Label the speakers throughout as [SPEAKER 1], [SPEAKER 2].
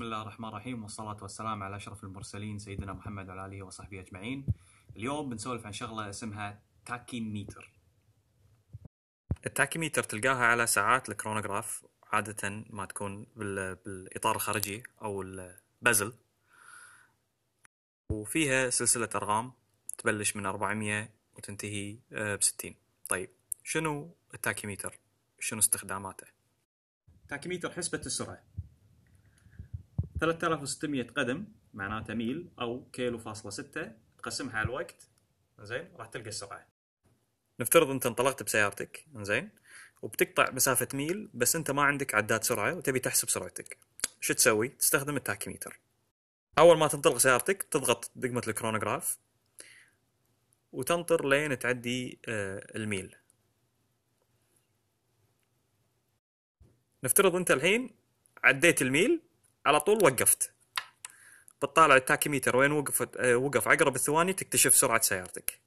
[SPEAKER 1] بسم الله الرحمن الرحيم والصلاة والسلام على أشرف المرسلين سيدنا محمد وعلى آله وصحبه أجمعين اليوم بنسولف عن شغلة اسمها تاكيميتر التاكيميتر تلقاها على ساعات الكرونوغراف عادة ما تكون بالإطار الخارجي أو البازل وفيها سلسلة أرقام تبلش من 400 وتنتهي آه، ب 60 طيب شنو التاكيميتر؟ شنو استخداماته؟ ميتر حسبة السرعة 3600 قدم معناتها ميل او كيلو فاصلة ستة تقسمها على الوقت زين راح تلقى السرعه نفترض انت انطلقت بسيارتك زين وبتقطع مسافه ميل بس انت ما عندك عداد سرعه وتبي تحسب سرعتك شو تسوي تستخدم التاكيميتر اول ما تنطلق سيارتك تضغط دقمه الكرونوغراف وتنطر لين تعدي آه، الميل نفترض انت الحين عديت الميل على طول وقفت بتطالع التاكيميتر وين وقفت إيه، وقف عقرب الثواني تكتشف سرعه سيارتك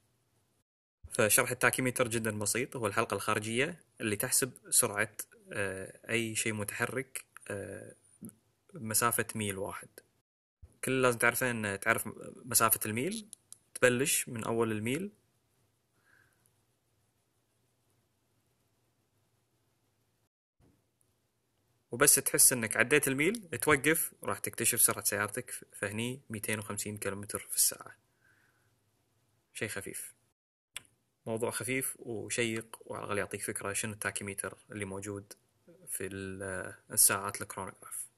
[SPEAKER 1] فشرح التاكيميتر جدا بسيط هو الحلقه الخارجيه اللي تحسب سرعه إيه، اي شيء متحرك إيه، مسافه ميل واحد كل لازم تعرفين تعرف مسافه الميل تبلش من اول الميل وبس تحس انك عديت الميل توقف راح تكتشف سرعه سيارتك فهني 250 كيلومتر في الساعه شيء خفيف موضوع خفيف وشيق وعلى الاقل يعطيك فكره شنو التاكيميتر اللي موجود في الساعات الكرونوغراف